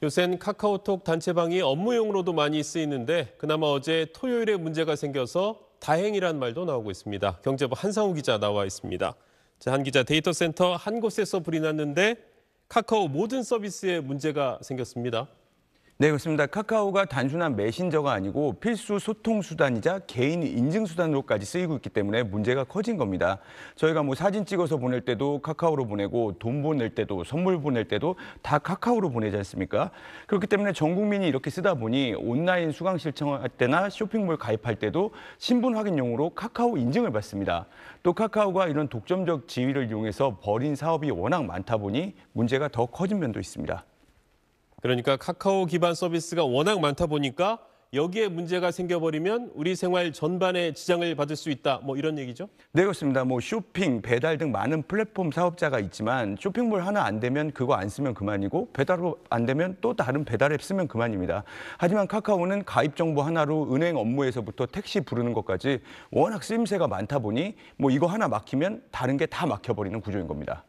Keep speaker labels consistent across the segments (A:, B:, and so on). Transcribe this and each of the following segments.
A: 요샌 카카오톡 단체방이 업무용으로도 많이 쓰이는데 그나마 어제 토요일에 문제가 생겨서 다행이란 말도 나오고 있습니다. 경제부 한상우 기자 나와 있습니다. 자, 한 기자 데이터 센터 한 곳에서 불이 났는데 카카오 모든 서비스에 문제가
B: 생겼습니다. 네, 그렇습니다. 카카오가 단순한 메신저가 아니고 필수 소통 수단이자 개인 인증 수단으로까지 쓰이고 있기 때문에 문제가 커진 겁니다. 저희가 뭐 사진 찍어서 보낼 때도 카카오로 보내고 돈 보낼 때도 선물 보낼 때도 다 카카오로 보내지 않습니까? 그렇기 때문에 전 국민이 이렇게 쓰다 보니 온라인 수강 신청할 때나 쇼핑몰 가입할 때도 신분 확인용으로 카카오 인증을 받습니다. 또 카카오가 이런 독점적 지위를 이용해서 벌인 사업이 워낙 많다 보니 문제가 더 커진 면도 있습니다. 그러니까
A: 카카오 기반 서비스가 워낙 많다 보니까 여기에 문제가 생겨버리면
B: 우리 생활 전반에 지장을 받을 수 있다. 뭐 이런 얘기죠? 네, 그렇습니다. 뭐 쇼핑, 배달 등 많은 플랫폼 사업자가 있지만 쇼핑몰 하나 안 되면 그거 안 쓰면 그만이고 배달로 안 되면 또 다른 배달 앱 쓰면 그만입니다. 하지만 카카오는 가입 정보 하나로 은행 업무에서부터 택시 부르는 것까지 워낙 쓰임새가 많다 보니 뭐 이거 하나 막히면 다른 게 다 막혀버리는 구조인 겁니다.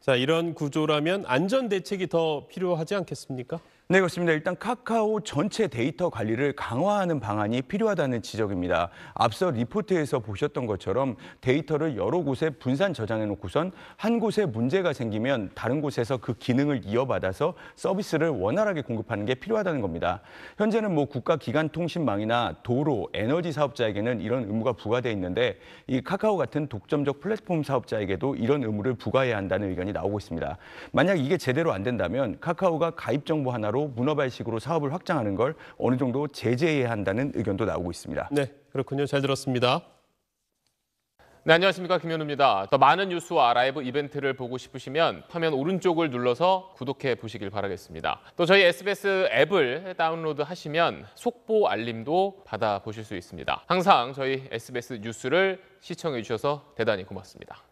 B: 자, 이런 구조라면 안전 대책이 더 필요하지 않겠습니까? 네, 그렇습니다. 일단 카카오 전체 데이터 관리를 강화하는 방안이 필요하다는 지적입니다. 앞서 리포트에서 보셨던 것처럼 데이터를 여러 곳에 분산 저장해 놓고선 한 곳에 문제가 생기면 다른 곳에서 그 기능을 이어받아서 서비스를 원활하게 공급하는 게 필요하다는 겁니다. 현재는 뭐 국가 기관 통신망이나 도로, 에너지 사업자에게는 이런 의무가 부과돼 있는데 이 카카오 같은 독점적 플랫폼 사업자에게도 이런 의무를 부과해야 한다는 의견이 나오고 있습니다. 만약 이게 제대로 안 된다면 카카오가 가입 정보 하나로 바로 문어발식으로 사업을 확장하는 걸 어느 정도 제재해야 한다는 의견도 나오고 있습니다. 네, 그렇군요. 잘 들었습니다. 네,
C: 안녕하십니까 김현우입니다. 더 많은 뉴스와 라이브 이벤트를 보고 싶으시면 화면 오른쪽을 눌러서 구독해 보시길 바라겠습니다. 또 저희 SBS 앱을 다운로드 하시면 속보 알림도 받아보실 수 있습니다. 항상 저희 SBS 뉴스를 시청해 주셔서 대단히 고맙습니다.